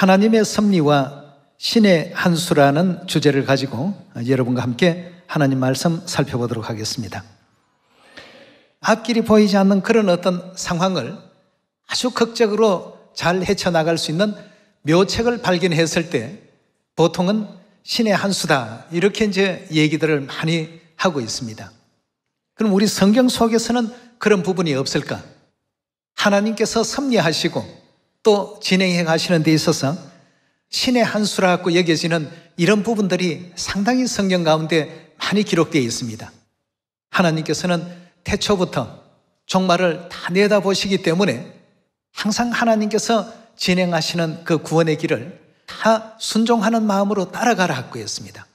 하나님의 섭리와 신의 한 수라는 주제를 가지고 여러분과 함께 하나님 말씀 살펴보도록 하겠습니다. 앞길이 보이지 않는 그런 어떤 상황을 아주 극적으로 잘 헤쳐나갈 수 있는 묘책을 발견했을 때 보통은 신의 한 수다. 이렇게 이제 얘기들을 많이 하고 있습니다. 그럼 우리 성경 속에서는 그런 부분이 없을까? 하나님께서 섭리하시고 또 진행해 가시는 데 있어서 신의 한 수라고 여겨지는 이런 부분들이 상당히 성경 가운데 많이 기록되어 있습니다. 하나님께서는 태초부터 종말을 다 내다보시기 때문에 항상 하나님께서 진행하시는 그 구원의 길을 다 순종하는 마음으로 따라가라고 하 했습니다.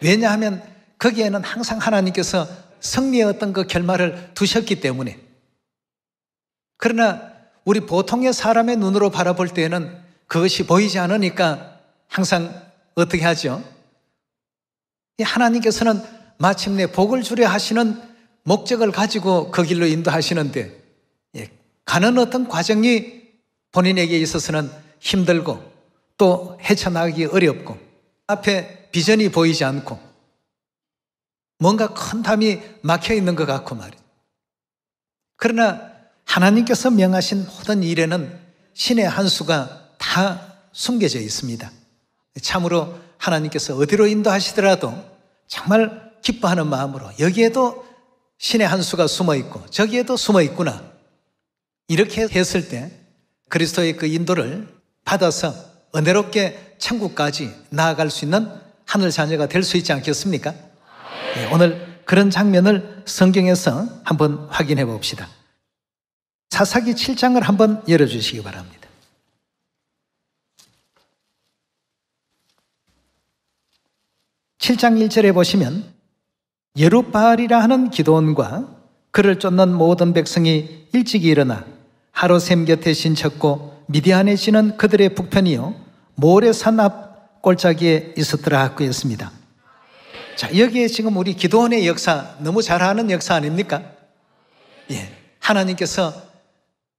왜냐하면 거기에는 항상 하나님께서 승리의 어떤 그 결말을 두셨기 때문에 그러나 우리 보통의 사람의 눈으로 바라볼 때에는 그것이 보이지 않으니까 항상 어떻게 하죠? 하나님께서는 마침내 복을 주려 하시는 목적을 가지고 그 길로 인도하시는데 예, 가는 어떤 과정이 본인에게 있어서는 힘들고 또 헤쳐나가기 어렵고 앞에 비전이 보이지 않고 뭔가 큰 담이 막혀 있는 것 같고 말이죠. 그러나 하나님께서 명하신 모든 일에는 신의 한 수가 다 숨겨져 있습니다. 참으로 하나님께서 어디로 인도하시더라도 정말 기뻐하는 마음으로 여기에도 신의 한 수가 숨어 있고 저기에도 숨어 있구나. 이렇게 했을 때 그리스도의 그 인도를 받아서 은혜롭게 천국까지 나아갈 수 있는 하늘 자녀가 될 수 있지 않겠습니까? 네, 오늘 그런 장면을 성경에서 한번 확인해 봅시다. 사사기 7장을 한번 열어주시기 바랍니다. 7장1절에 보시면 예루바알이라 하는 기도원과 그를 쫓는 모든 백성이 일찍이 일어나 하루샘 곁에 신쳤고 미디안에 지는 그들의 북편이요 모래산 앞 골짜기에 있었더라 하고 했습니다. 자 여기에 지금 우리 기도원의 역사 너무 잘 아는 역사 아닙니까? 예, 하나님께서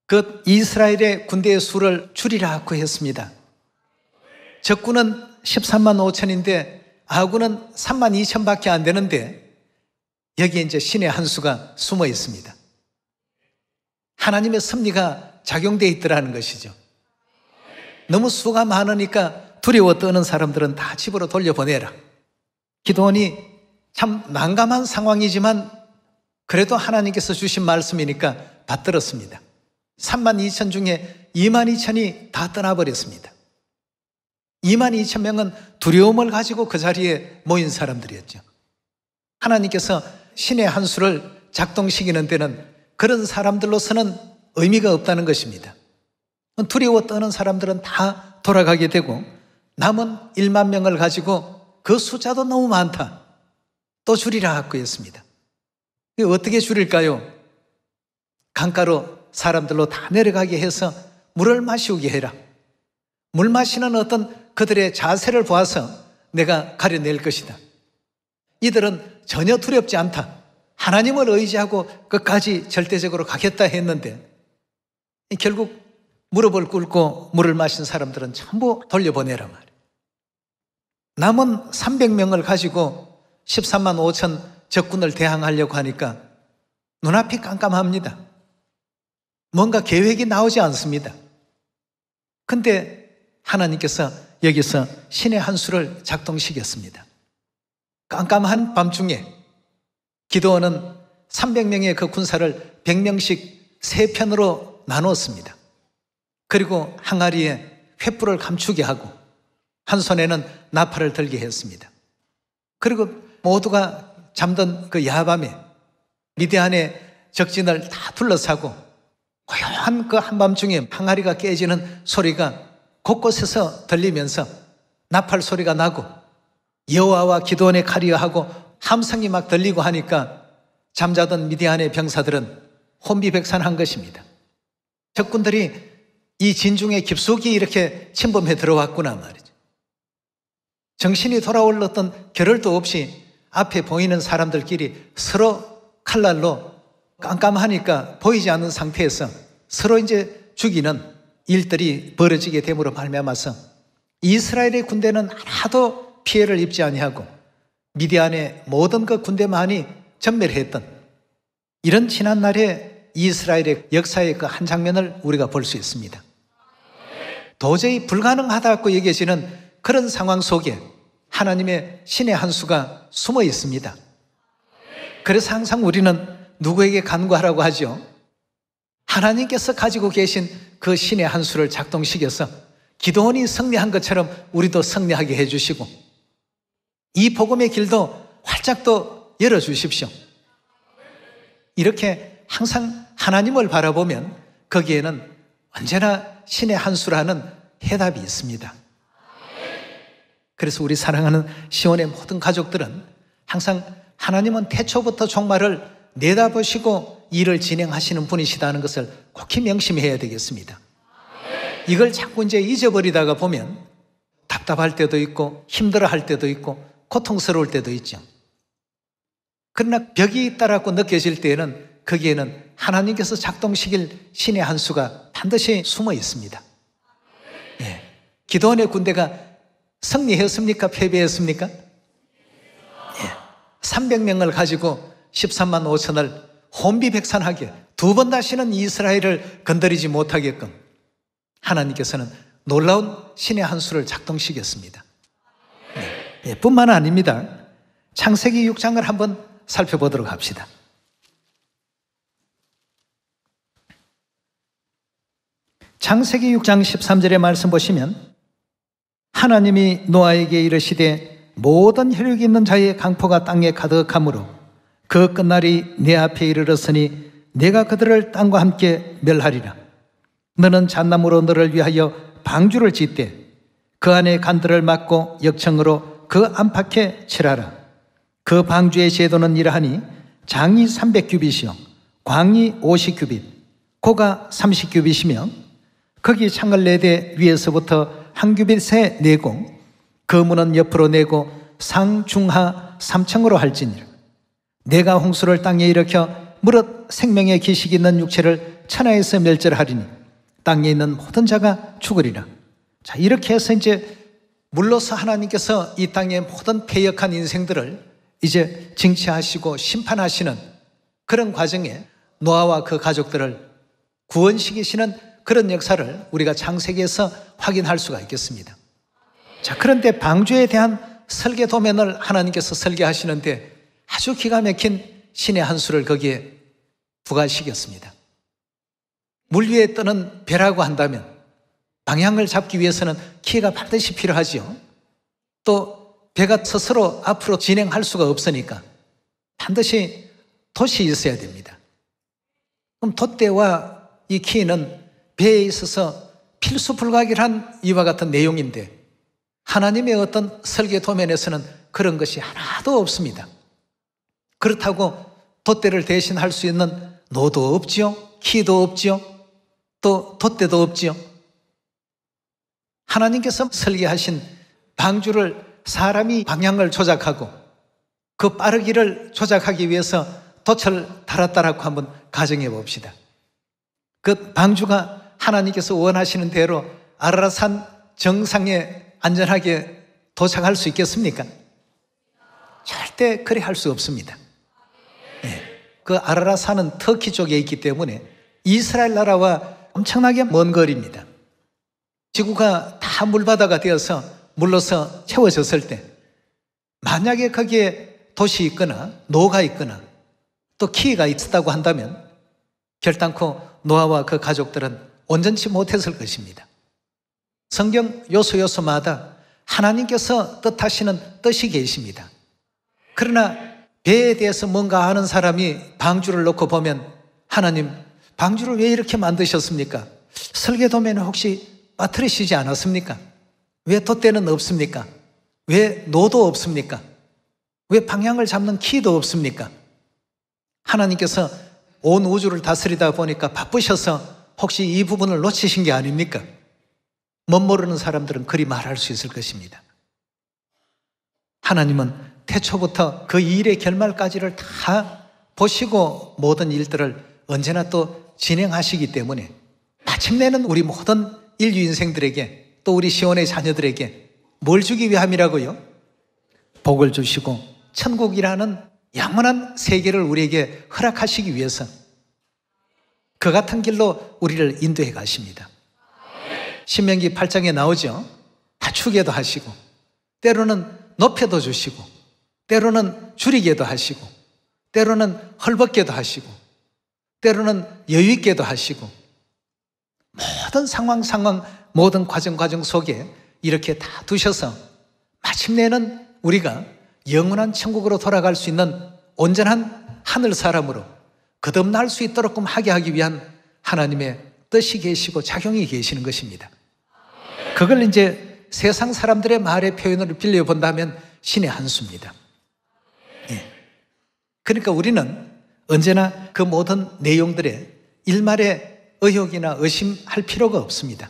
그 이스라엘의 군대의 수를 줄이라고 했습니다. 적군은 13만 5천인데 아군은 3만 2천밖에 안 되는데 여기에 이제 신의 한 수가 숨어 있습니다. 하나님의 섭리가 작용돼 있더라는 것이죠. 너무 수가 많으니까 두려워 떠는 사람들은 다 집으로 돌려보내라. 기도원이 참 난감한 상황이지만 그래도 하나님께서 주신 말씀이니까 받들었습니다. 3만 2천 중에 2만 2천이 다 떠나버렸습니다. 2만 2천 명은 두려움을 가지고 그 자리에 모인 사람들이었죠. 하나님께서 신의 한 수를 작동시키는 때는 그런 사람들로서는 의미가 없다는 것입니다. 두려워 떠는 사람들은 다 돌아가게 되고 남은 1만 명을 가지고 그 숫자도 너무 많다. 또 줄이라 하고 했습니다. 어떻게 줄일까요? 강가로 사람들로 다 내려가게 해서 물을 마시게 해라. 물 마시는 어떤 그들의 자세를 보아서 내가 가려낼 것이다. 이들은 전혀 두렵지 않다. 하나님을 의지하고 끝까지 절대적으로 가겠다 했는데 결국 무릎을 꿇고 물을 마신 사람들은 전부 돌려보내라 말이야. 남은 300명을 가지고 13만 5천 적군을 대항하려고 하니까 눈앞이 깜깜합니다. 뭔가 계획이 나오지 않습니다. 근데 하나님께서 여기서 신의 한 수를 작동시켰습니다. 깜깜한 밤중에 기도원은 300명의 그 군사를 100명씩 세 편으로 나누었습니다. 그리고 항아리에 횃불을 감추게 하고 한 손에는 나팔을 들게 했습니다. 그리고 모두가 잠든 그 야밤에 미대안의 적진을 다 둘러싸고 고요한 그 한밤중에 항아리가 깨지는 소리가 곳곳에서 들리면서 나팔 소리가 나고 여호와와 기도원의 칼이여 하고 함성이 막 들리고 하니까 잠자던 미디안의 병사들은 혼비백산한 것입니다. 적군들이 이 진중에 깊숙이 이렇게 침범해 들어왔구나 말이죠. 정신이 돌아올렀던 겨를도 없이 앞에 보이는 사람들끼리 서로 칼날로 깜깜하니까 보이지 않는 상태에서 서로 이제 죽이는 일들이 벌어지게 됨으로 말미암아서 이스라엘의 군대는 하나도 피해를 입지 아니하고 미디안의 모든 그 군대만이 전멸했던 이런 지난 날에 이스라엘의 역사의 그 한 장면을 우리가 볼 수 있습니다. 도저히 불가능하다고 여겨지는 그런 상황 속에 하나님의 신의 한 수가 숨어 있습니다. 그래서 항상 우리는 누구에게 간과하라고 하죠? 하나님께서 가지고 계신 그 신의 한 수를 작동시켜서 기도원이 승리한 것처럼 우리도 승리하게 해주시고 이 복음의 길도 활짝 또 열어주십시오. 이렇게 항상 하나님을 바라보면 거기에는 언제나 신의 한 수라는 해답이 있습니다. 그래서 우리 사랑하는 시온의 모든 가족들은 항상 하나님은 태초부터 종말을 내다보시고 일을 진행하시는 분이시다는 것을 꼭히 명심해야 되겠습니다. 이걸 자꾸 이제 잊어버리다가 보면 답답할 때도 있고 힘들어 할 때도 있고 고통스러울 때도 있죠. 그러나 벽이 있다라고 느껴질 때에는 거기에는 하나님께서 작동시킬 신의 한 수가 반드시 숨어 있습니다. 예. 기도원의 군대가 승리했습니까? 패배했습니까? 예. 300명을 가지고 13만 5천을 혼비백산하게 두 번 다시는 이스라엘을 건드리지 못하게끔 하나님께서는 놀라운 신의 한 수를 작동시켰습니다. 네, 뿐만 아닙니다. 창세기 6장을 한번 살펴보도록 합시다. 창세기 6장 13절의 말씀 보시면 하나님이 노아에게 이르시되 모든 혈육이 있는 자의 강포가 땅에 가득함으로 그 끝날이 내 앞에 이르렀으니 내가 그들을 땅과 함께 멸하리라. 너는 잣나무로 너를 위하여 방주를 짓되 그 안에 간들을 막고 역청으로 그 안팎에 칠하라. 그 방주의 제도는 이러하니 장이 300규빗이요. 광이 50규빗, 고가 30규빗이며 거기 창을 내대 위에서부터 한 규빗 새 내고 그 문은 옆으로 내고 상중하 3층으로 할지니라. 내가 홍수를 땅에 일으켜 무릇 생명의 기식 이 있는 육체를 천하에서 멸절하리니 땅에 있는 모든 자가 죽으리라. 자, 이렇게 해서 이제 물러서 하나님께서 이 땅의 모든 폐역한 인생들을 이제 징치하시고 심판하시는 그런 과정에 노아와 그 가족들을 구원시키시는 그런 역사를 우리가 장세기에서 확인할 수가 있겠습니다. 자, 그런데 방주에 대한 설계 도면을 하나님께서 설계하시는데 아주 기가 막힌 신의 한 수를 거기에 부과시켰습니다. 물 위에 떠는 배라고 한다면 방향을 잡기 위해서는 기가 반드시 필요하지요. 또 배가 스스로 앞으로 진행할 수가 없으니까 반드시 돛이 있어야 됩니다. 그럼 돛대와 이 키는 배에 있어서 필수 불가결한 이와 같은 내용인데 하나님의 어떤 설계 도면에서는 그런 것이 하나도 없습니다. 그렇다고 돛대를 대신할 수 있는 노도 없지요. 키도 없지요. 또 돛대도 없지요. 하나님께서 설계하신 방주를 사람이 방향을 조작하고 그 빠르기를 조작하기 위해서 돛을 달았다라고 한번 가정해 봅시다. 그 방주가 하나님께서 원하시는 대로 아라라산 정상에 안전하게 도착할 수 있겠습니까? 절대 그리 할수 없습니다. 그 아라라 산은 터키 쪽에 있기 때문에 이스라엘 나라와 엄청나게 먼 거리입니다. 지구가 다 물바다가 되어서 물러서 채워졌을 때 만약에 거기에 도시 있거나 노가 있거나 또 키가 있었다고 한다면 결단코 노아와 그 가족들은 온전치 못했을 것입니다. 성경 요소요소마다 하나님께서 뜻하시는 뜻이 계십니다. 그러나 얘에 대해서 뭔가 아는 사람이 방주를 놓고 보면 하나님 방주를 왜 이렇게 만드셨습니까? 설계도면에 혹시 빠뜨리시지 않았습니까? 왜 돛대는 없습니까? 왜 노도 없습니까? 왜 방향을 잡는 키도 없습니까? 하나님께서 온 우주를 다스리다 보니까 바쁘셔서 혹시 이 부분을 놓치신 게 아닙니까? 멋 모르는 사람들은 그리 말할 수 있을 것입니다. 하나님은 태초부터 그 일의 결말까지를 다 보시고 모든 일들을 언제나 또 진행하시기 때문에 마침내는 우리 모든 인류 인생들에게 또 우리 시온의 자녀들에게 뭘 주기 위함이라고요? 복을 주시고 천국이라는 양원한 세계를 우리에게 허락하시기 위해서 그 같은 길로 우리를 인도해 가십니다. 신명기 8장에 나오죠. 다축에도 하시고 때로는 높여도 주시고 때로는 줄이게도 하시고, 때로는 헐벗게도 하시고, 때로는 여유있게도 하시고, 모든 상황, 상황, 모든 과정, 과정 속에 이렇게 다 두셔서 마침내는 우리가 영원한 천국으로 돌아갈 수 있는 온전한 하늘 사람으로 거듭날 수 있도록 끔 하게 하기 위한 하나님의 뜻이 계시고 작용이 계시는 것입니다. 그걸 이제 세상 사람들의 말의 표현으로 빌려본다면 신의 한수입니다. 그러니까 우리는 언제나 그 모든 내용들에 일말의 의혹이나 의심할 필요가 없습니다.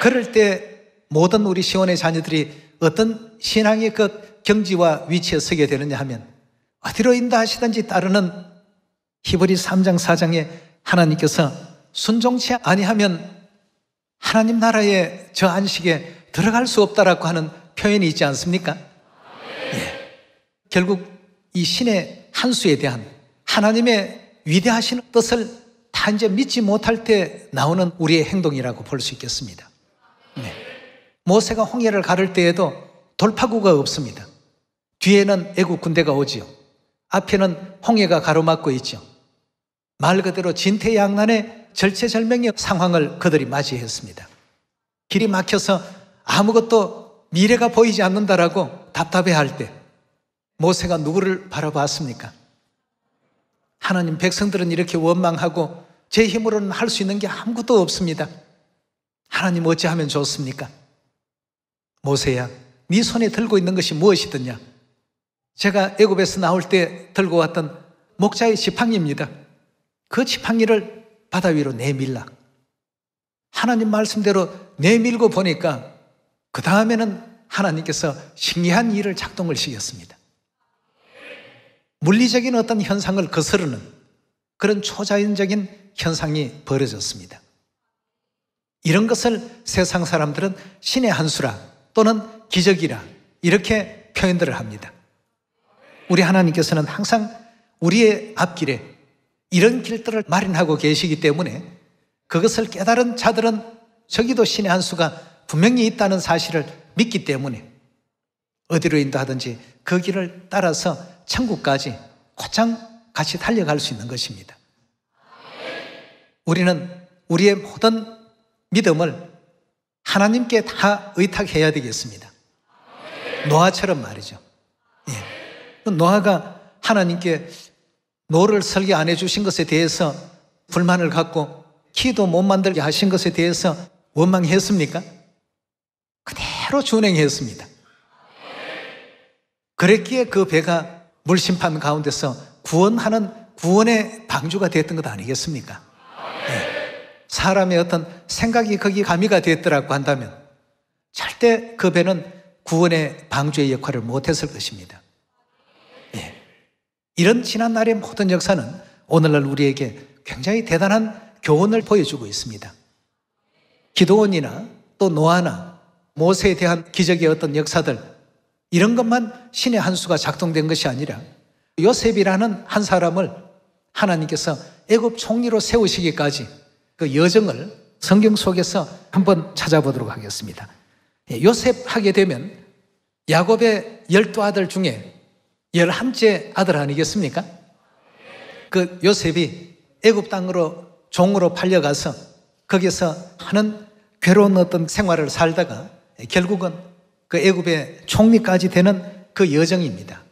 그럴 때 모든 우리 시온의 자녀들이 어떤 신앙의 그 경지와 위치에 서게 되느냐 하면 어디로 인도하시든지 따르는 히브리 3장 4장에 하나님께서 순종치 아니하면 하나님 나라의 저 안식에 들어갈 수 없다라고 하는 표현이 있지 않습니까? 예. 결국 이 신의 한 수에 대한 하나님의 위대하신 뜻을 다 이제 믿지 못할 때 나오는 우리의 행동이라고 볼 수 있겠습니다. 네. 모세가 홍해를 가를 때에도 돌파구가 없습니다. 뒤에는 애국 군대가 오지요. 앞에는 홍해가 가로막고 있죠. 말 그대로 진퇴양난의 절체절명의 상황을 그들이 맞이했습니다. 길이 막혀서 아무것도 미래가 보이지 않는다라고 답답해할 때 모세가 누구를 바라봤습니까? 하나님 백성들은 이렇게 원망하고 제 힘으로는 할 수 있는 게 아무것도 없습니다. 하나님 어찌하면 좋습니까? 모세야, 네 손에 들고 있는 것이 무엇이더냐? 제가 애굽에서 나올 때 들고 왔던 목자의 지팡이입니다. 그 지팡이를 바다 위로 내밀라. 하나님 말씀대로 내밀고 보니까 그 다음에는 하나님께서 신기한 일을 작동을 시켰습니다. 물리적인 어떤 현상을 거스르는 그런 초자연적인 현상이 벌어졌습니다. 이런 것을 세상 사람들은 신의 한수라 또는 기적이라 이렇게 표현들을 합니다. 우리 하나님께서는 항상 우리의 앞길에 이런 길들을 마련하고 계시기 때문에 그것을 깨달은 자들은 저기도 신의 한 수가 분명히 있다는 사실을 믿기 때문에 어디로 인도하든지 그 길을 따라서 천국까지 곧장 같이 달려갈 수 있는 것입니다. 우리는 우리의 모든 믿음을 하나님께 다 의탁해야 되겠습니다. 노아처럼 말이죠. 예. 노아가 하나님께 노를 설계 안 해주신 것에 대해서 불만을 갖고 키도 못 만들게 하신 것에 대해서 원망했습니까? 그대로 준행했습니다. 그랬기에 그 배가 물심판 가운데서 구원하는 구원의 방주가 되었던 것 아니겠습니까? 네. 사람의 어떤 생각이 거기 가미가 되더라고 한다면 절대 그 배는 구원의 방주의 역할을 못했을 것입니다. 예. 이런 지난날의 모든 역사는 오늘날 우리에게 굉장히 대단한 교훈을 보여주고 있습니다. 기도원이나 또 노아나 모세에 대한 기적의 어떤 역사들 이런 것만 신의 한 수가 작동된 것이 아니라 요셉이라는 한 사람을 하나님께서 애굽 총리로 세우시기까지 그 여정을 성경 속에서 한번 찾아보도록 하겠습니다. 예, 요셉 하게 되면 야곱의 열두 아들 중에 열한째 아들 아니겠습니까? 그 요셉이 애굽 땅으로 종으로 팔려가서 거기서 하는 괴로운 어떤 생활을 살다가 결국은 그 애굽의 총리까지 되는 그 여정입니다.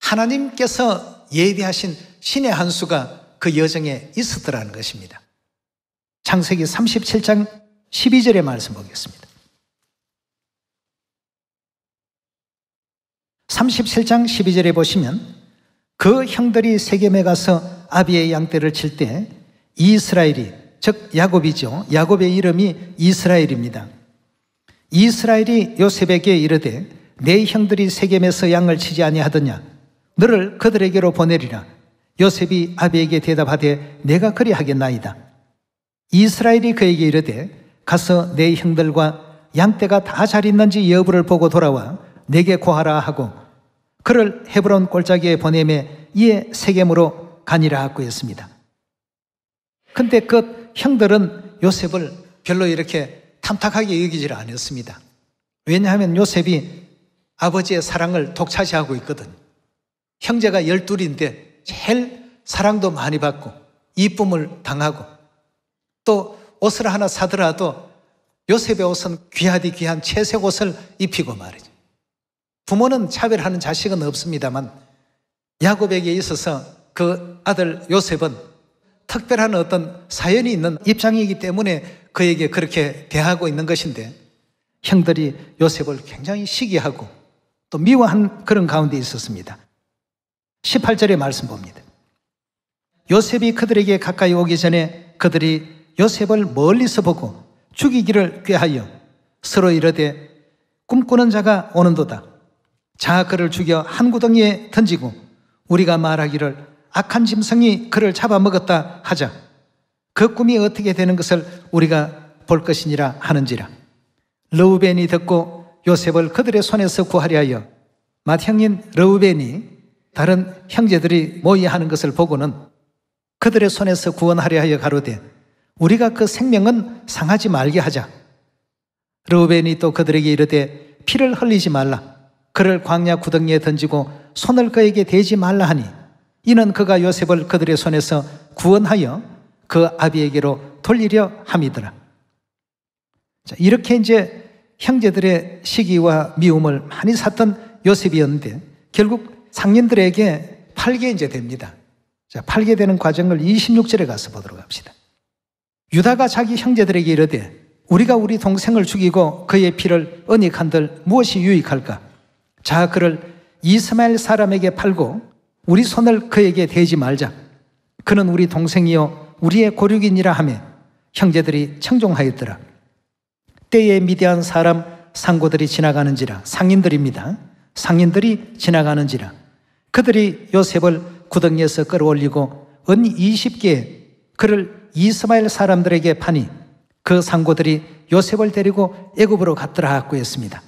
하나님께서 예비하신 신의 한 수가 그 여정에 있었더라는 것입니다. 창세기 37장 12절의 말씀 보겠습니다. 37장 12절에 보시면 그 형들이 세겜에 가서 아비의 양떼를 칠 때 이스라엘이 즉 야곱이죠. 야곱의 이름이 이스라엘입니다. 이스라엘이 요셉에게 이르되 내 형들이 세겜에서 양을 치지 아니하더냐 너를 그들에게로 보내리라 요셉이 아비에게 대답하되 내가 그리하겠나이다 이스라엘이 그에게 이르되 가서 내 형들과 양떼가 다 잘 있는지 여부를 보고 돌아와 내게 고하라 하고 그를 헤브론 골짜기에 보내매 이에 세겜으로 간이라 하고 있습니다 근데 그 형들은 요셉을 별로 이렇게 탐탁하게 여기질 않았습니다. 왜냐하면 요셉이 아버지의 사랑을 독차지하고 있거든. 형제가 열둘인데 제일 사랑도 많이 받고 이쁨을 당하고 또 옷을 하나 사더라도 요셉의 옷은 귀하디 귀한 채색 옷을 입히고 말이죠. 부모는 차별하는 자식은 없습니다만 야곱에게 있어서 그 아들 요셉은 특별한 어떤 사연이 있는 입장이기 때문에 그에게 그렇게 대하고 있는 것인데 형들이 요셉을 굉장히 시기하고 또 미워한 그런 가운데 있었습니다. 18절의 말씀 봅니다. 요셉이 그들에게 가까이 오기 전에 그들이 요셉을 멀리서 보고 죽이기를 꾀하여 서로 이르되 꿈꾸는 자가 오는도다. 자 그를 죽여 한 구덩이에 던지고 우리가 말하기를 악한 짐승이 그를 잡아먹었다 하자. 그 꿈이 어떻게 되는 것을 우리가 볼 것이니라 하는지라. 르우벤이 듣고 요셉을 그들의 손에서 구하려 하여 맏형인 르우벤이 다른 형제들이 모의하는 것을 보고는 그들의 손에서 구원하려 하여 가로되 우리가 그 생명은 상하지 말게 하자. 르우벤이 또 그들에게 이르되 피를 흘리지 말라. 그를 광야 구덩이에 던지고 손을 그에게 대지 말라 하니 이는 그가 요셉을 그들의 손에서 구원하여 그 아비에게로 돌리려 함이더라. 자, 이렇게 이제 형제들의 시기와 미움을 많이 샀던 요셉이었는데 결국 상인들에게 팔게 이제 됩니다. 자, 팔게 되는 과정을 26절에 가서 보도록 합시다. 유다가 자기 형제들에게 이르되 우리가 우리 동생을 죽이고 그의 피를 언익한들 무엇이 유익할까? 자 그를 이스마엘 사람에게 팔고 우리 손을 그에게 대지 말자. 그는 우리 동생이요 우리의 고륙이니라 하며 형제들이 청종하였더라. 때에 미대한 사람 상고들이 지나가는지라 상인들입니다. 상인들이 지나가는지라 그들이 요셉을 구덩이에서 끌어올리고 은 20개의 그를 이스마엘 사람들에게 파니 그 상고들이 요셉을 데리고 애굽으로 갔더라 하고 했습니다.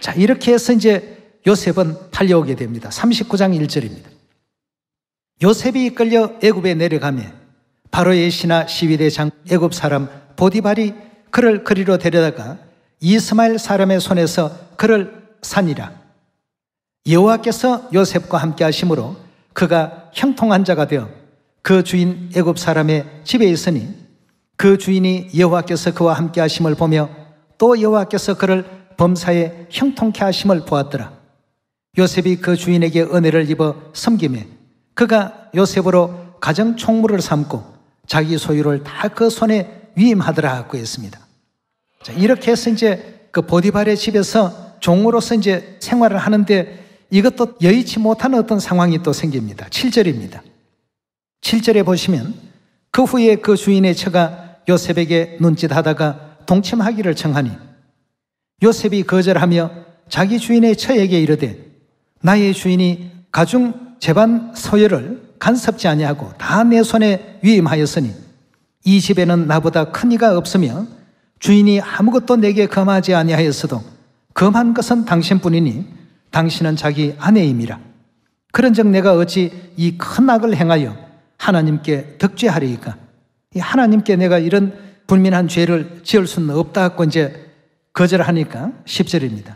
자, 이렇게 해서 이제 요셉은 팔려오게 됩니다. 39장 1절입니다. 요셉이 끌려 애굽에 내려가며 바로의 신하 시위대장 애굽 사람 보디발이 그를 그리로 데려다가 이스마엘 사람의 손에서 그를 산이라. 여호와께서 요셉과 함께 하심으로 그가 형통한 자가 되어 그 주인 애굽 사람의 집에 있으니 그 주인이 여호와께서 그와 함께 하심을 보며 또 여호와께서 그를 범사에 형통케 하심을 보았더라. 요셉이 그 주인에게 은혜를 입어 섬김에 그가 요셉으로 가정 총무를 삼고 자기 소유를 다 그 손에 위임하더라 하고있습니다 자, 이렇게 해서 이제 그 보디발의 집에서 종으로서 이제 생활을 하는데 이것도 여의치 못한 어떤 상황이 또 생깁니다. 7절입니다. 7절에 보시면 그 후에 그 주인의 처가 요셉에게 눈짓하다가 동침하기를 청하니 요셉이 거절하며 자기 주인의 처에게 이르되 나의 주인이 가중 재반 서열을 간섭지 아니하고 다 내 손에 위임하였으니 이 집에는 나보다 큰 이가 없으며 주인이 아무것도 내게 금하지 아니하였어도 금한 것은 당신뿐이니 당신은 자기 아내임이라. 그런즉 내가 어찌 이 큰 악을 행하여 하나님께 득죄하리이까? 이 하나님께 내가 이런 불민한 죄를 지을 수는 없다고 이제 거절하니까 10절입니다.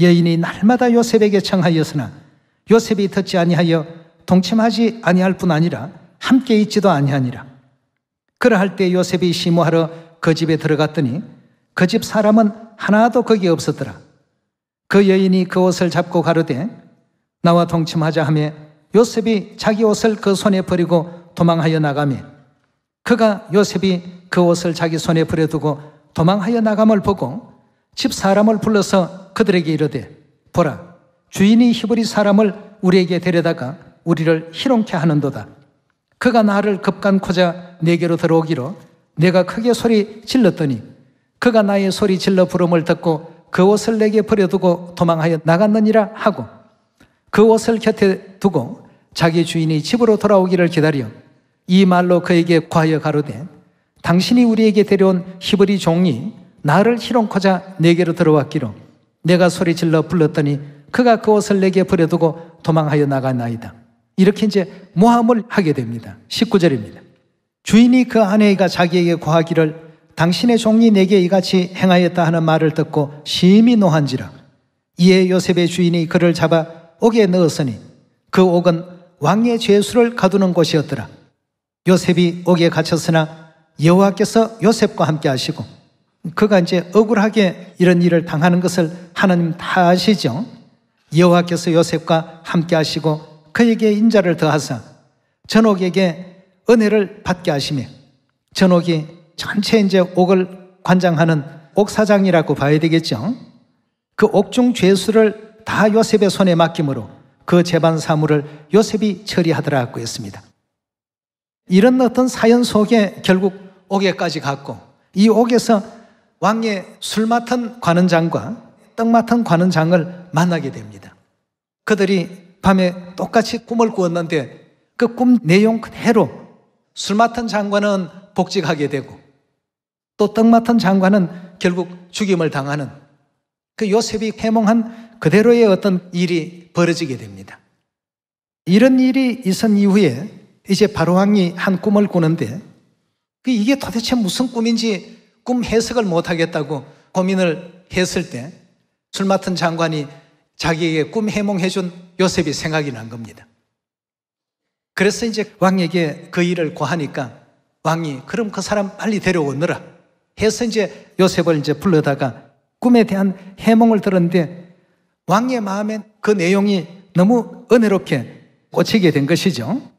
여인이 날마다 요셉에게 청하였으나 요셉이 듣지 아니하여 동침하지 아니할 뿐 아니라 함께 있지도 아니하니라. 그러할 때 요셉이 시모하러 그 집에 들어갔더니 그 집 사람은 하나도 거기 없었더라. 그 여인이 그 옷을 잡고 가로되 나와 동침하자 하며 요셉이 자기 옷을 그 손에 버리고 도망하여 나가며 그가 요셉이 그 옷을 자기 손에 버려두고 도망하여 나감을 보고 집 사람을 불러서 그들에게 이르되 보라 주인이 히브리 사람을 우리에게 데려다가 우리를 희롱케 하는도다. 그가 나를 급간코자 내게로 들어오기로 내가 크게 소리 질렀더니 그가 나의 소리 질러 부름을 듣고 그 옷을 내게 버려두고 도망하여 나갔느니라 하고 그 옷을 곁에 두고 자기 주인이 집으로 돌아오기를 기다려 이 말로 그에게 과여 가로되 당신이 우리에게 데려온 히브리 종이 나를 희롱코자 내게로 들어왔기로 내가 소리 질러 불렀더니 그가 그 옷을 내게 버려두고 도망하여 나가나이다. 이렇게 이제 모함을 하게 됩니다. 19절입니다. 주인이 그 아내가 자기에게 고하기를 당신의 종이 내게 이같이 행하였다 하는 말을 듣고 심히 노한지라. 이에 요셉의 주인이 그를 잡아 옥에 넣었으니 그 옥은 왕의 죄수를 가두는 곳이었더라. 요셉이 옥에 갇혔으나 여호와께서 요셉과 함께 하시고 그가 이제 억울하게 이런 일을 당하는 것을 하나님 다 아시죠? 여호와께서 요셉과 함께 하시고 그에게 인자를 더하사 전옥에게 은혜를 받게 하시며 전옥이 전체 이제 옥을 관장하는 옥사장이라고 봐야 되겠죠. 그 옥중 죄수를 다 요셉의 손에 맡김으로 그 재반 사물을 요셉이 처리하더라고 하 했습니다. 이런 어떤 사연 속에 결국 옥에까지 갔고 이 옥에서 왕의 술 맡은 관원장과 떡 맡은 관원장을 만나게 됩니다. 그들이 밤에 똑같이 꿈을 꾸었는데 그 꿈 내용 그대로 술 맡은 장관은 복직하게 되고 또 떡 맡은 장관은 결국 죽임을 당하는 그 요셉이 해몽한 그대로의 어떤 일이 벌어지게 됩니다. 이런 일이 있은 이후에 이제 바로왕이 한 꿈을 꾸는데 그 이게 도대체 무슨 꿈인지 꿈 해석을 못하겠다고 고민을 했을 때 술 맡은 장관이 자기에게 꿈 해몽해준 요셉이 생각이 난 겁니다. 그래서 이제 왕에게 그 일을 고하니까 왕이 그럼 그 사람 빨리 데려오너라 해서 이제 요셉을 이제 불러다가 꿈에 대한 해몽을 들었는데 왕의 마음엔 그 내용이 너무 은혜롭게 꽂히게 된 것이죠.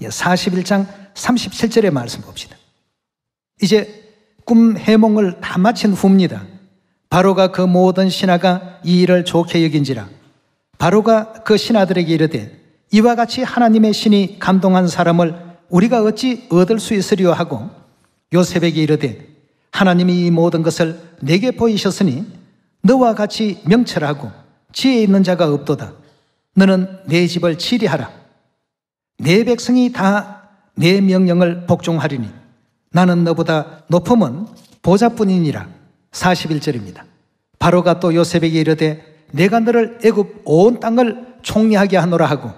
41장 예, 37절의 말씀 봅시다. 이제 꿈 해몽을 다 마친 후입니다. 바로가 그 모든 신하가 이 일을 좋게 여긴지라 바로가 그 신하들에게 이르되 이와 같이 하나님의 신이 감동한 사람을 우리가 어찌 얻을 수 있으리요 하고 요셉에게 이르되 하나님이 이 모든 것을 내게 보이셨으니 너와 같이 명철하고 지혜 있는 자가 없도다. 너는 내 집을 치리하라. 내 백성이 다 내 명령을 복종하리니 나는 너보다 높음은 보자뿐이니라 41절입니다. 바로가 또 요셉에게 이르되 내가 너를 애굽 온 땅을 총리하게 하노라 하고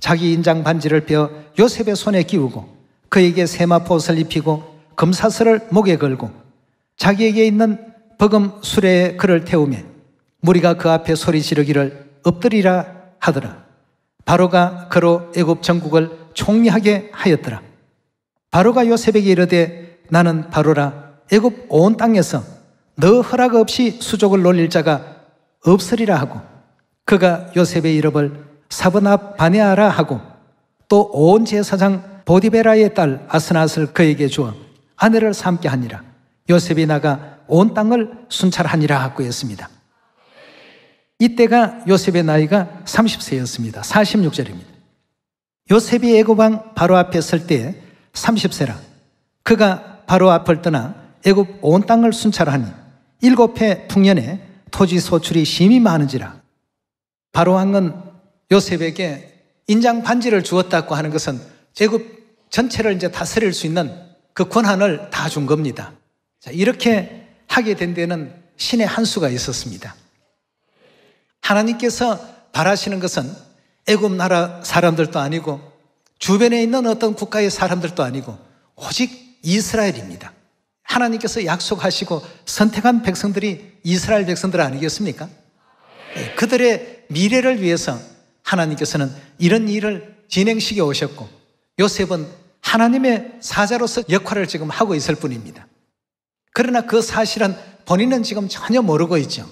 자기 인장 반지를 베어 요셉의 손에 끼우고 그에게 세마포옷을 입히고 금사슬을 목에 걸고 자기에게 있는 버금 수레에 그를 태우며 무리가 그 앞에 소리 지르기를 엎드리라 하더라. 바로가 그로 애굽 전국을 총리하게 하였더라. 바로가 요셉에게 이르되 나는 바로라 애굽 온 땅에서 너 허락 없이 수족을 놀릴 자가 없으리라 하고 그가 요셉의 이름을 사브나 바네아라 하고 또 온 제사장 보디베라의 딸 아스낫을 그에게 주어 아내를 삼게 하니라 요셉이 나가 온 땅을 순찰하니라 하고 했습니다. 이때가 요셉의 나이가 30세였습니다. 46절입니다. 요셉이 애굽왕 바로 앞에 설 때에 30세라 그가 바로 앞을 떠나 애굽 온 땅을 순찰하니 일곱 해 풍년에 토지 소출이 심히 많은지라 바로왕은 요셉에게 인장 반지를 주었다고 하는 것은 제국 전체를 이제 다스릴 수 있는 그 권한을 다 준 겁니다. 자, 이렇게 하게 된 데는 신의 한 수가 있었습니다. 하나님께서 바라시는 것은 애굽 나라 사람들도 아니고 주변에 있는 어떤 국가의 사람들도 아니고 오직 이스라엘입니다. 하나님께서 약속하시고 선택한 백성들이 이스라엘 백성들 아니겠습니까? 예, 그들의 미래를 위해서 하나님께서는 이런 일을 진행시켜 오셨고 요셉은 하나님의 사자로서 역할을 지금 하고 있을 뿐입니다. 그러나 그 사실은 본인은 지금 전혀 모르고 있죠.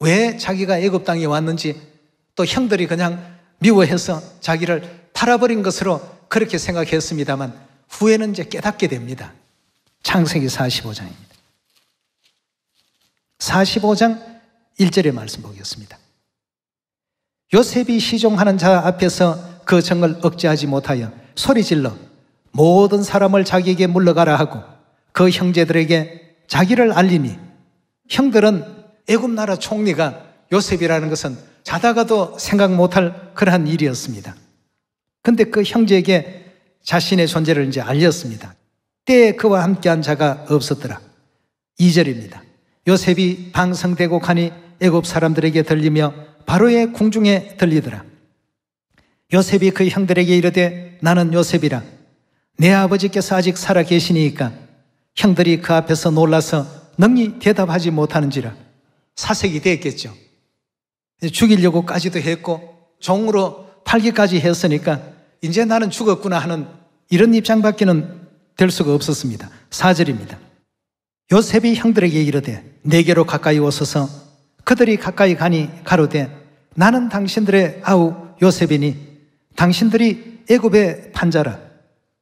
왜 자기가 애굽 땅에 왔는지 또 형들이 그냥 미워해서 자기를 팔아버린 것으로 그렇게 생각했습니다만 후에는 이제 깨닫게 됩니다. 창세기 45장입니다. 45장 1절의 말씀 보겠습니다. 요셉이 시종하는 자 앞에서 그 정을 억제하지 못하여 소리질러 모든 사람을 자기에게 물러가라 하고 그 형제들에게 자기를 알리니 형들은 애굽 나라 총리가 요셉이라는 것은 자다가도 생각 못할 그러한 일이었습니다. 근데 그 형제에게 자신의 존재를 이제 알렸습니다. 그때 그와 함께한 자가 없었더라. 2절입니다. 요셉이 방성되고 가니 애굽 사람들에게 들리며 바로의 궁중에 들리더라. 요셉이 그 형들에게 이르되 나는 요셉이라. 내 아버지께서 아직 살아 계시니까 형들이 그 앞에서 놀라서 능히 대답하지 못하는지라. 사색이 됐겠죠. 죽이려고까지도 했고 종으로 팔기까지 했으니까 이제 나는 죽었구나 하는 이런 입장밖에는 될 수가 없었습니다. 4절입니다. 요셉이 형들에게 이르되 내게로 가까이 오소서 그들이 가까이 가니 가로되 나는 당신들의 아우 요셉이니 당신들이 애굽의 판자라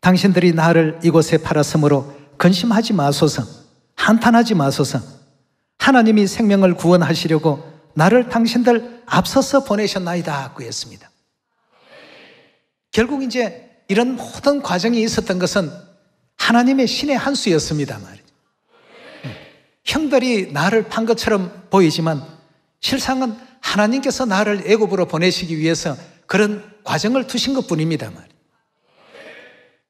당신들이 나를 이곳에 팔았으므로 근심하지 마소서 한탄하지 마소서 하나님이 생명을 구원하시려고 나를 당신들 앞서서 보내셨나이다 구했습니다. 결국 이제 이런 모든 과정이 있었던 것은 하나님의 신의 한 수였습니다 말이죠. 예. 형들이 나를 판 것처럼 보이지만 실상은 하나님께서 나를 애굽으로 보내시기 위해서 그런 과정을 두신 것뿐입니다 말이죠.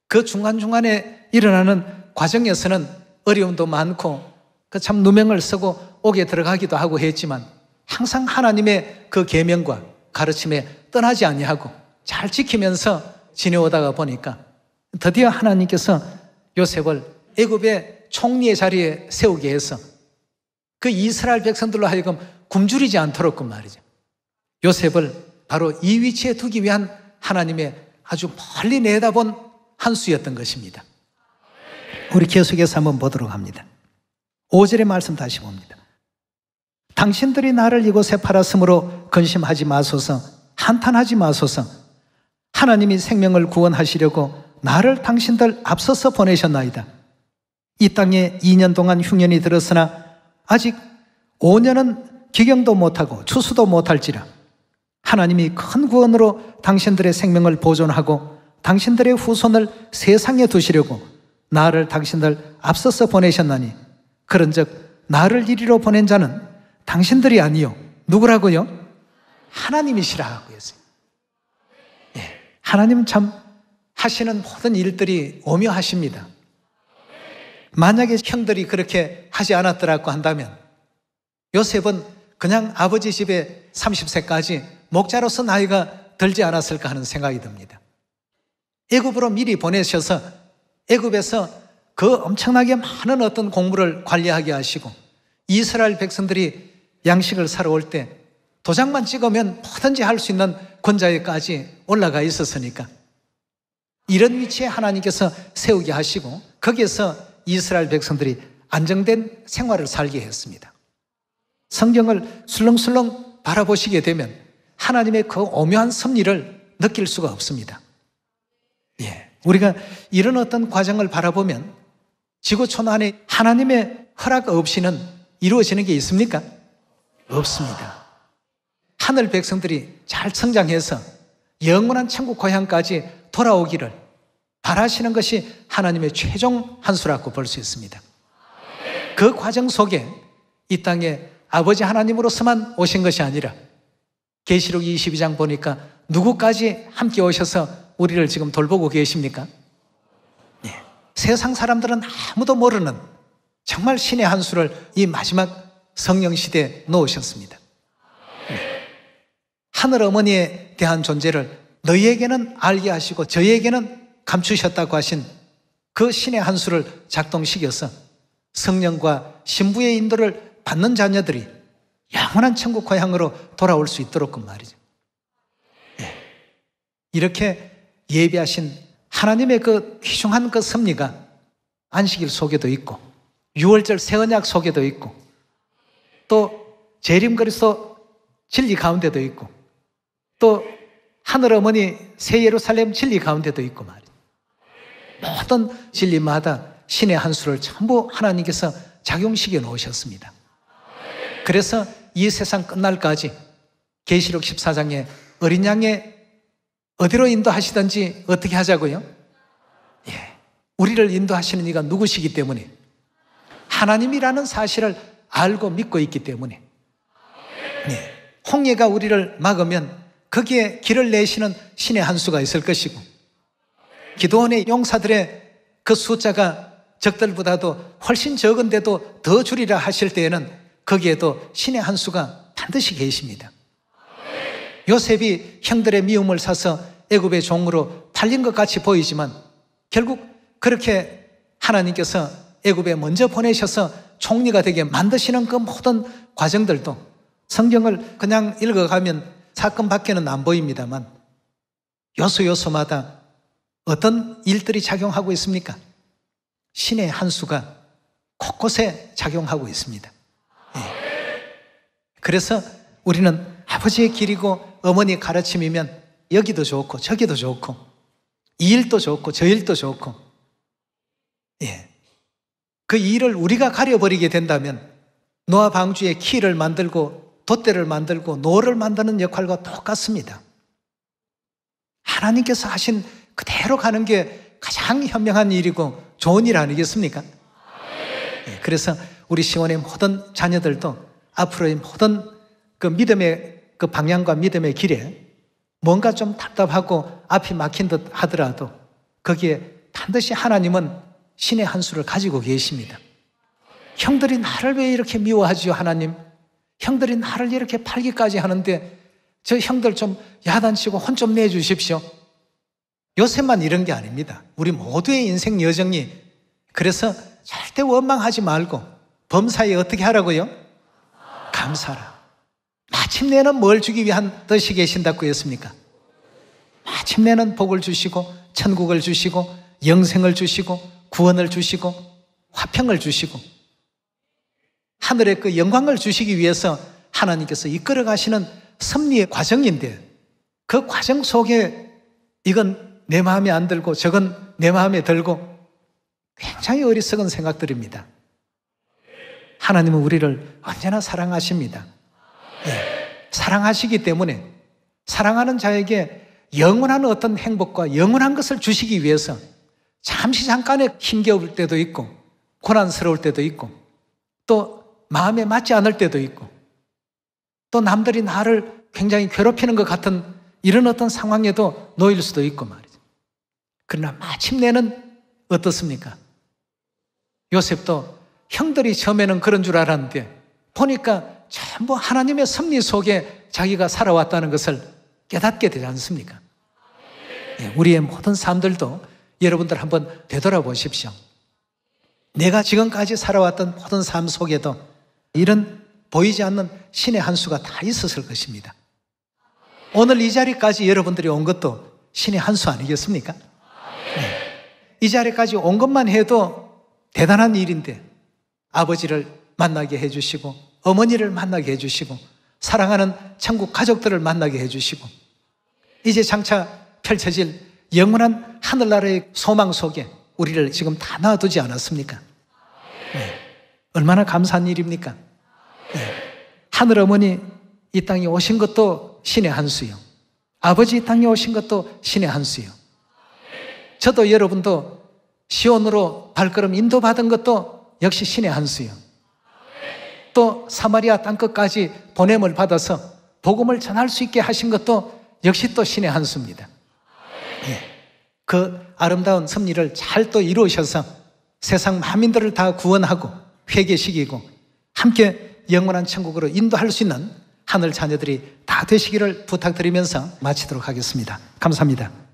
그 중간중간에 일어나는 과정에서는 어려움도 많고 그 참 누명을 쓰고 옥에 들어가기도 하고 했지만 항상 하나님의 그 계명과 가르침에 떠나지 아니하고 잘 지키면서 지내오다가 보니까 드디어 하나님께서 요셉을 애굽의 총리의 자리에 세우게 해서 그 이스라엘 백성들로 하여금 굶주리지 않도록 그 말이죠. 요셉을 바로 이 위치에 두기 위한 하나님의 아주 멀리 내다본 한 수였던 것입니다. 우리 계속해서 한번 보도록 합니다. 5절의 말씀 다시 봅니다. 당신들이 나를 이곳에 팔았으므로 근심하지 마소서, 한탄하지 마소서, 하나님이 생명을 구원하시려고 나를 당신들 앞서서 보내셨나이다. 이 땅에 2년 동안 흉년이 들었으나 아직 5년은 기경도 못하고 추수도 못할지라. 하나님이 큰 구원으로 당신들의 생명을 보존하고 당신들의 후손을 세상에 두시려고 나를 당신들 앞서서 보내셨나니 그런즉 나를 이리로 보낸 자는 당신들이 아니요 누구라고요? 하나님이시라 고 했어요. 예. 하나님 참 하시는 모든 일들이 오묘하십니다. 만약에 형들이 그렇게 하지 않았더라고 한다면 요셉은 그냥 아버지 집에 30세까지 목자로서 나이가 들지 않았을까 하는 생각이 듭니다. 애굽으로 미리 보내셔서 애굽에서 그 엄청나게 많은 어떤 공물을 관리하게 하시고 이스라엘 백성들이 양식을 사러 올 때 도장만 찍으면 뭐든지 할 수 있는 권자에까지 올라가 있었으니까 이런 위치에 하나님께서 세우게 하시고 거기에서 이스라엘 백성들이 안정된 생활을 살게 했습니다. 성경을 술렁술렁 바라보시게 되면 하나님의 그 오묘한 섭리를 느낄 수가 없습니다. 예. 우리가 이런 어떤 과정을 바라보면 지구촌 안에 하나님의 허락 없이는 이루어지는 게 있습니까? 없습니다. 하늘 백성들이 잘 성장해서 영원한 천국 고향까지 돌아오기를 바라시는 것이 하나님의 최종 한수라고 볼 수 있습니다. 그 과정 속에 이 땅에 아버지 하나님으로서만 오신 것이 아니라 계시록 22장 보니까 누구까지 함께 오셔서 우리를 지금 돌보고 계십니까? 예. 세상 사람들은 아무도 모르는 정말 신의 한 수를 이 마지막 성령 시대에 놓으셨습니다. 예. 하늘 어머니에 대한 존재를 너희에게는 알게 하시고 저희에게는 감추셨다고 하신 그 신의 한 수를 작동시켜서 성령과 신부의 인도를 받는 자녀들이 영원한 천국과 향으로 돌아올 수 있도록 그 말이죠. 예. 이렇게 예비하신 하나님의 그 귀중한 그 섭리가 안식일 속에도 있고 유월절 새언약 속에도 있고 또 재림 그리스도 진리 가운데도 있고 또 하늘 어머니 새 예루살렘 진리 가운데도 있고 말이에요. 모든 진리마다 신의 한 수를 전부 하나님께서 작용시켜 놓으셨습니다. 그래서 이 세상 끝날까지 계시록 14장에 어린 양의 어디로 인도하시든지 어떻게 하자고요? 예. 우리를 인도하시는 이가 누구시기 때문에 하나님이라는 사실을 알고 믿고 있기 때문에 예. 홍해가 우리를 막으면 거기에 길을 내시는 신의 한 수가 있을 것이고 기도원의 용사들의 그 숫자가 적들보다도 훨씬 적은데도 더 줄이라 하실 때에는 거기에도 신의 한 수가 반드시 계십니다. 요셉이 형들의 미움을 사서 애굽의 종으로 팔린 것 같이 보이지만 결국 그렇게 하나님께서 애굽에 먼저 보내셔서 총리가 되게 만드시는 그 모든 과정들도 성경을 그냥 읽어가면 사건 밖에는 안 보입니다만 요소 요소마다 어떤 일들이 작용하고 있습니까? 신의 한 수가 곳곳에 작용하고 있습니다. 예. 그래서 우리는 아버지의 길이고 어머니의 가르침이면 여기도 좋고 저기도 좋고 이 일도 좋고 저 일도 좋고 예. 그 일을 우리가 가려버리게 된다면 노아 방주의 키를 만들고 돛대를 만들고 노를 만드는 역할과 똑같습니다. 하나님께서 하신 그대로 가는 게 가장 현명한 일이고 좋은 일 아니겠습니까? 네, 그래서 우리 시원의 모든 자녀들도 앞으로의 모든 그 믿음의 그 방향과 믿음의 길에 뭔가 좀 답답하고 앞이 막힌 듯 하더라도 거기에 반드시 하나님은 신의 한 수를 가지고 계십니다. 형들이 나를 왜 이렇게 미워하지요, 하나님? 형들이 나를 이렇게 팔기까지 하는데 저 형들 좀 야단치고 혼 좀 내주십시오. 요새만 이런 게 아닙니다. 우리 모두의 인생 여정이 그래서 절대 원망하지 말고 범사에 어떻게 하라고요? 감사라. 마침내는 뭘 주기 위한 뜻이 계신다고 했습니까? 마침내는 복을 주시고 천국을 주시고 영생을 주시고 구원을 주시고 화평을 주시고 하늘의 그 영광을 주시기 위해서 하나님께서 이끌어 가시는 섭리의 과정인데 그 과정 속에 이건 내 마음에 안 들고 저건 내 마음에 들고 굉장히 어리석은 생각들입니다. 하나님은 우리를 언제나 사랑하십니다. 네. 사랑하시기 때문에 사랑하는 자에게 영원한 어떤 행복과 영원한 것을 주시기 위해서 잠시 잠깐의 힘겨울 때도 있고 고난스러울 때도 있고 또 마음에 맞지 않을 때도 있고 또 남들이 나를 굉장히 괴롭히는 것 같은 이런 어떤 상황에도 놓일 수도 있고 말이죠. 그러나 마침내는 어떻습니까? 요셉도 형들이 처음에는 그런 줄 알았는데 보니까 전부 하나님의 섭리 속에 자기가 살아왔다는 것을 깨닫게 되지 않습니까? 네, 우리의 모든 사람들도 여러분들 한번 되돌아보십시오. 내가 지금까지 살아왔던 모든 삶 속에도 이런 보이지 않는 신의 한 수가 다 있었을 것입니다. 오늘 이 자리까지 여러분들이 온 것도 신의 한수 아니겠습니까? 네. 이 자리까지 온 것만 해도 대단한 일인데 아버지를 만나게 해주시고 어머니를 만나게 해주시고 사랑하는 천국 가족들을 만나게 해주시고 이제 장차 펼쳐질 영원한 하늘나라의 소망 속에 우리를 지금 다 놔두지 않았습니까? 네. 얼마나 감사한 일입니까? 네. 하늘 어머니 이 땅에 오신 것도 신의 한 수요. 아버지 이 땅에 오신 것도 신의 한 수요. 저도 여러분도 시온으로 발걸음 인도받은 것도 역시 신의 한 수요. 또 사마리아 땅끝까지 보냄을 받아서 복음을 전할 수 있게 하신 것도 역시 또 신의 한 수입니다. 예. 그 아름다운 섭리를 잘 또 이루셔서 세상 만민들을 다 구원하고 회개식이고 함께 영원한 천국으로 인도할 수 있는 하늘 자녀들이 다 되시기를 부탁드리면서 마치도록 하겠습니다. 감사합니다.